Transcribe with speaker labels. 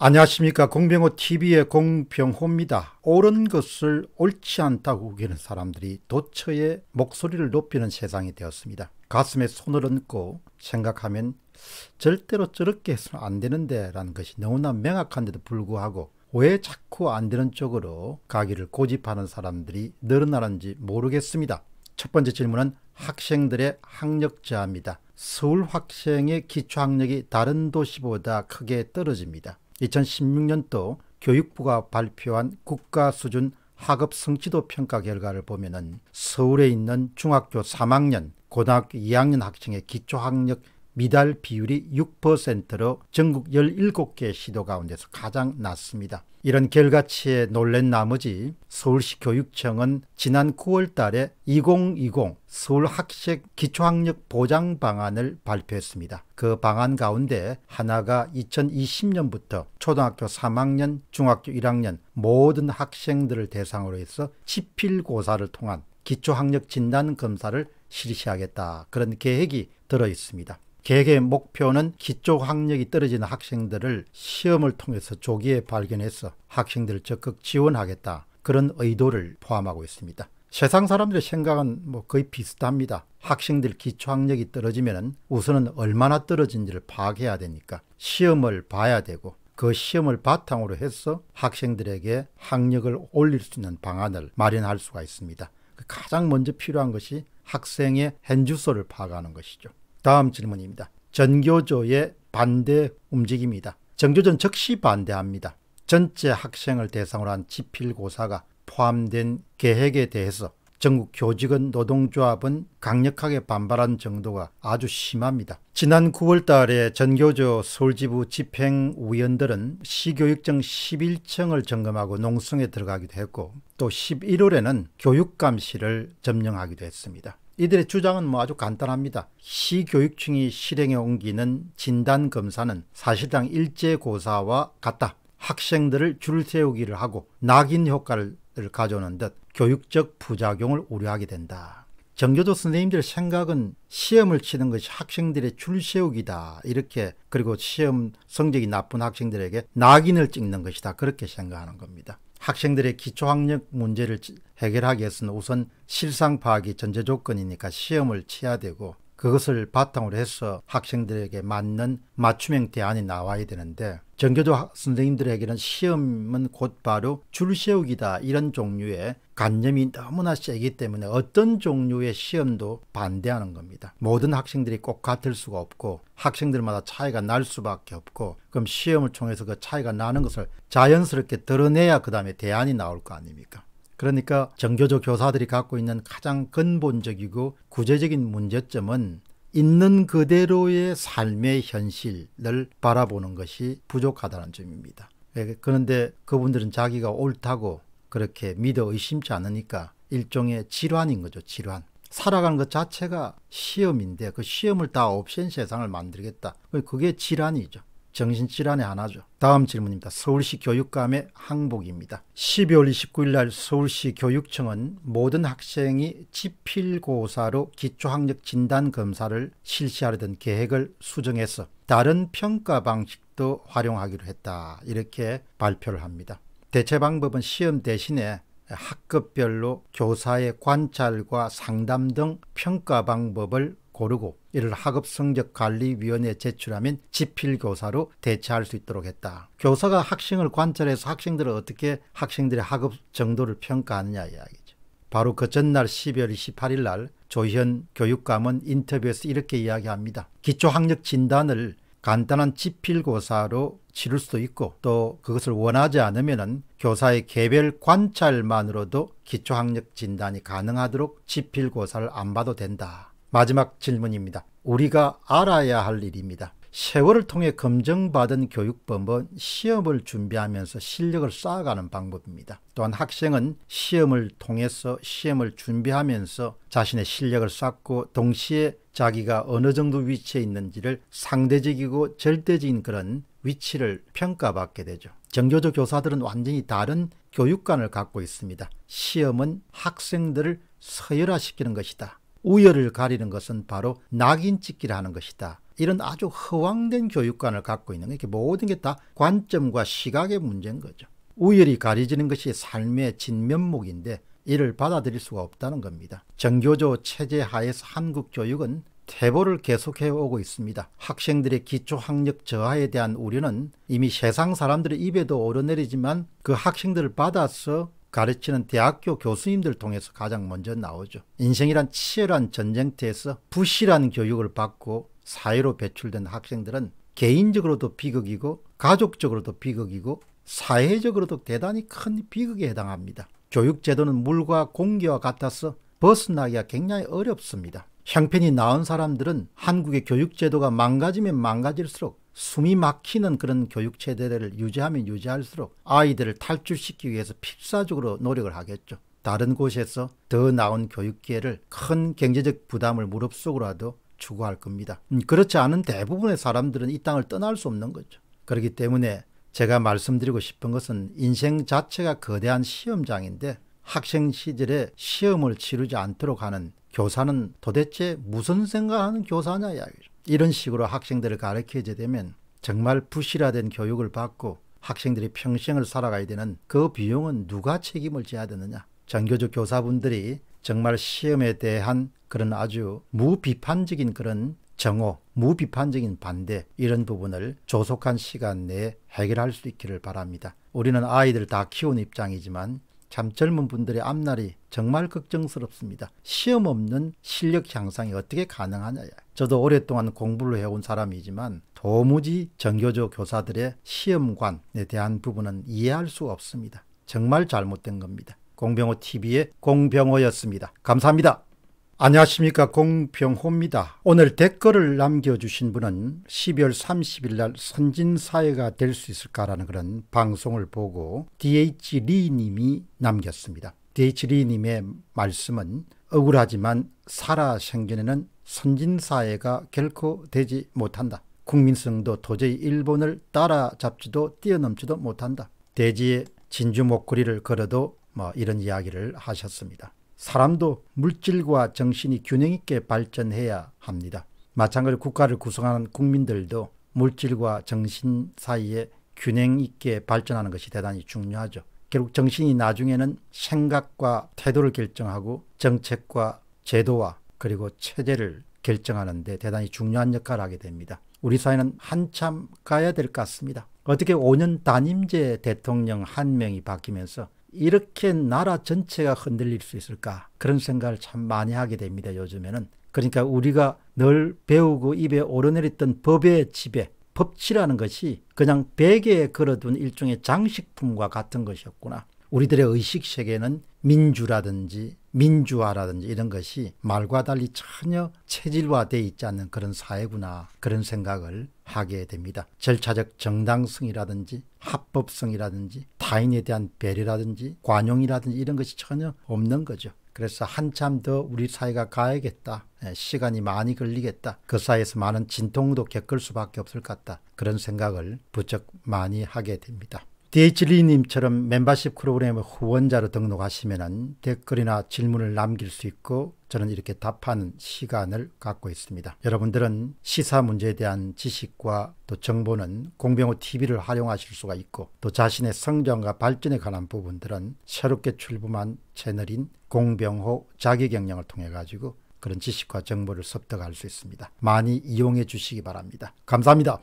Speaker 1: 안녕하십니까 공병호TV의 공병호입니다. 옳은 것을 옳지 않다고 우기는 사람들이 도처에 목소리를 높이는 세상이 되었습니다. 가슴에 손을 얹고 생각하면 절대로 저렇게 해서는 안 되는데 라는 것이 너무나 명확한데도 불구하고 왜 자꾸 안 되는 쪽으로 가기를 고집하는 사람들이 늘어나는지 모르겠습니다. 첫 번째 질문은 학생들의 학력 자입니다 서울 학생의 기초학력이 다른 도시보다 크게 떨어집니다. 2016년도 교육부가 발표한 국가 수준 학업 성취도 평가 결과를 보면 서울에 있는 중학교 3학년, 고등학교 2학년 학생의 기초학력 미달 비율이 6%로 전국 17개 시도 가운데서 가장 낮습니다. 이런 결과치에 놀란 나머지 서울시 교육청은 지난 9월 달에 2020 서울 학식 기초학력 보장 방안을 발표했습니다. 그 방안 가운데 하나가 2020년부터 초등학교 3학년, 중학교 1학년 모든 학생들을 대상으로 해서 지필고사를 통한 기초학력 진단 검사를 실시하겠다. 그런 계획이 들어 있습니다. 개개 목표는 기초 학력이 떨어지는 학생들을 시험을 통해서 조기에 발견해서 학생들을 적극 지원하겠다 그런 의도를 포함하고 있습니다. 세상 사람들의 생각은 뭐 거의 비슷합니다. 학생들 기초학력이 떨어지면 우선은 얼마나 떨어진지를 파악해야 되니까 시험을 봐야 되고 그 시험을 바탕으로 해서 학생들에게 학력을 올릴 수 있는 방안을 마련할 수가 있습니다. 그 가장 먼저 필요한 것이 학생의 핸주소를 파악하는 것이죠. 다음 질문입니다. 전교조의 반대 움직임니다 전교조는 즉시 반대합니다. 전체 학생을 대상으로 한 지필고사가 포함된 계획에 대해서 전국 교직원 노동조합은 강력하게 반발한 정도가 아주 심합니다. 지난 9월 달에 전교조 서울지부 집행위원들은 시교육청 11층을 점검하고 농성에 들어가기도 했고 또 11월에는 교육감실을 점령하기도 했습니다. 이들의 주장은 뭐 아주 간단합니다. 시교육청이 실행에 옮기는 진단검사는 사실상 일제고사와 같다. 학생들을 줄 세우기를 하고 낙인 효과를 가져오는 듯 교육적 부작용을 우려하게 된다. 정교조 선생님들 생각은 시험을 치는 것이 학생들의 줄 세우기다. 이렇게 그리고 시험 성적이 나쁜 학생들에게 낙인을 찍는 것이다. 그렇게 생각하는 겁니다. 학생들의 기초학력 문제를 해결하기 위해서는 우선 실상 파악이 전제 조건이니까 시험을 치야 되고 그것을 바탕으로 해서 학생들에게 맞는 맞춤형 대안이 나와야 되는데 전교조 선생님들에게는 시험은 곧바로 줄 세우기다 이런 종류의 관념이 너무나 세기 때문에 어떤 종류의 시험도 반대하는 겁니다. 모든 학생들이 꼭 같을 수가 없고 학생들마다 차이가 날 수밖에 없고 그럼 시험을 통해서 그 차이가 나는 것을 자연스럽게 드러내야 그 다음에 대안이 나올 거 아닙니까? 그러니까 정교조 교사들이 갖고 있는 가장 근본적이고 구체적인 문제점은 있는 그대로의 삶의 현실을 바라보는 것이 부족하다는 점입니다. 예, 그런데 그분들은 자기가 옳다고 그렇게 믿어 의심치 않으니까 일종의 질환인 거죠, 질환. 살아가는 것 자체가 시험인데 그 시험을 다 없앤 세상을 만들겠다. 그게 질환이죠. 정신질환에 안 하죠. 다음 질문입니다. 서울시 교육감의 항복입니다. 12월 29일 날 서울시 교육청은 모든 학생이 지필고사로 기초학력 진단 검사를 실시하려던 계획을 수정해서 다른 평가 방식도 활용하기로 했다. 이렇게 발표를 합니다. 대체 방법은 시험 대신에 학급별로 교사의 관찰과 상담 등 평가 방법을 고르고 이를 학업 성적 관리위원회에 제출하면 지필 교사로 대체할 수 있도록 했다. 교사가 학생을 관찰해서 학생들을 어떻게 학생들의 학업 정도를 평가하느냐 이야기죠. 바로 그 전날 12월 28일 날 조현 희 교육감은 인터뷰에서 이렇게 이야기합니다. 기초학력 진단을 간단한 지필고사로 치를 수도 있고 또 그것을 원하지 않으면 교사의 개별 관찰만으로도 기초학력 진단이 가능하도록 지필고사를 안 봐도 된다. 마지막 질문입니다. 우리가 알아야 할 일입니다. 세월을 통해 검증받은 교육법은 시험을 준비하면서 실력을 쌓아가는 방법입니다. 또한 학생은 시험을 통해서 시험을 준비하면서 자신의 실력을 쌓고 동시에 자기가 어느 정도 위치에 있는지를 상대적이고 절대적인 그런 위치를 평가받게 되죠. 정교조 교사들은 완전히 다른 교육관을 갖고 있습니다. 시험은 학생들을 서열화시키는 것이다. 우열을 가리는 것은 바로 낙인 찍기를하는 것이다. 이런 아주 허황된 교육관을 갖고 있는 이렇게 모든 게 다 관점과 시각의 문제인 거죠. 우열이 가려지는 것이 삶의 진면목인데 이를 받아들일 수가 없다는 겁니다. 정교조 체제 하에서 한국 교육은 퇴보를 계속해 오고 있습니다. 학생들의 기초학력 저하에 대한 우려는 이미 세상 사람들의 입에도 오르내리지만 그 학생들을 받아서 가르치는 대학교 교수님들 통해서 가장 먼저 나오죠. 인생이란 치열한 전쟁터에서 부실한 교육을 받고 사회로 배출된 학생들은 개인적으로도 비극이고 가족적으로도 비극이고 사회적으로도 대단히 큰 비극에 해당합니다. 교육제도는 물과 공기와 같아서 벗어나기가 굉장히 어렵습니다. 형편이 나은 사람들은 한국의 교육제도가 망가지면 망가질수록 숨이 막히는 그런 교육 체제를 유지하면 유지할수록 아이들을 탈출시키기 위해서 필사적으로 노력을 하겠죠. 다른 곳에서 더 나은 교육 기회를 큰 경제적 부담을 무릅쓰고라도 추구할 겁니다. 음, 그렇지 않은 대부분의 사람들은 이 땅을 떠날 수 없는 거죠. 그렇기 때문에 제가 말씀드리고 싶은 것은 인생 자체가 거대한 시험장인데 학생 시절에 시험을 치르지 않도록 하는 교사는 도대체 무슨 생각하는 교사냐 이야기죠. 이런 식으로 학생들을 가르치야 되면 정말 부실화된 교육을 받고 학생들이 평생을 살아가야 되는 그 비용은 누가 책임을 져야 되느냐. 전교조 교사분들이 정말 시험에 대한 그런 아주 무비판적인 그런 정오, 무비판적인 반대 이런 부분을 조속한 시간 내에 해결할 수 있기를 바랍니다. 우리는 아이들 다 키운 입장이지만 참 젊은 분들의 앞날이 정말 걱정스럽습니다. 시험 없는 실력 향상이 어떻게 가능하냐. 저도 오랫동안 공부를 해온 사람이지만 도무지 정교조 교사들의 시험관에 대한 부분은 이해할 수 없습니다. 정말 잘못된 겁니다. 공병호 TV의 공병호였습니다. 감사합니다. 안녕하십니까 공병호입니다. 오늘 댓글을 남겨주신 분은 12월 30일 날 선진사회가 될 수 있을까라는 그런 방송을 보고 DH 리님이 남겼습니다. DH 리님의 말씀은 억울하지만 살아생전에는 선진사회가 결코 되지 못한다. 국민성도 도저히 일본을 따라잡지도 뛰어넘지도 못한다. 대지에 진주 목걸이를 걸어도 뭐 이런 이야기를 하셨습니다. 사람도 물질과 정신이 균형 있게 발전해야 합니다. 마찬가지로 국가를 구성하는 국민들도 물질과 정신 사이에 균형 있게 발전하는 것이 대단히 중요하죠. 결국 정신이 나중에는 생각과 태도를 결정하고 정책과 제도와 그리고 체제를 결정하는데 대단히 중요한 역할을 하게 됩니다. 우리 사회는 한참 가야 될 것 같습니다. 어떻게 5년 단임제 대통령 한 명이 바뀌면서 이렇게 나라 전체가 흔들릴 수 있을까 그런 생각을 참 많이 하게 됩니다 요즘에는 그러니까 우리가 늘 배우고 입에 오르내렸던 법의 지배 법치라는 것이 그냥 베개에 걸어둔 일종의 장식품과 같은 것이었구나 우리들의 의식 세계는 민주라든지 민주화라든지 이런 것이 말과 달리 전혀 체질화되어 있지 않는 그런 사회구나 그런 생각을 하게 됩니다. 절차적 정당성이라든지 합법성이라든지 타인에 대한 배려라든지 관용이라든지 이런 것이 전혀 없는 거죠. 그래서 한참 더 우리 사회가 가야겠다. 예, 시간이 많이 걸리겠다. 그 사이에서 많은 진통도 겪을 수밖에 없을 것 같다. 그런 생각을 부쩍 많이 하게 됩니다. DH리님처럼 멤버십 프로그램의 후원자로 등록하시면 댓글이나 질문을 남길 수 있고 저는 이렇게 답하는 시간을 갖고 있습니다. 여러분들은 시사 문제에 대한 지식과 또 정보는 공병호 TV를 활용하실 수가 있고 또 자신의 성장과 발전에 관한 부분들은 새롭게 출범한 채널인 공병호 자기경영을 통해 가지고 그런 지식과 정보를 습득할수 있습니다. 많이 이용해 주시기 바랍니다. 감사합니다.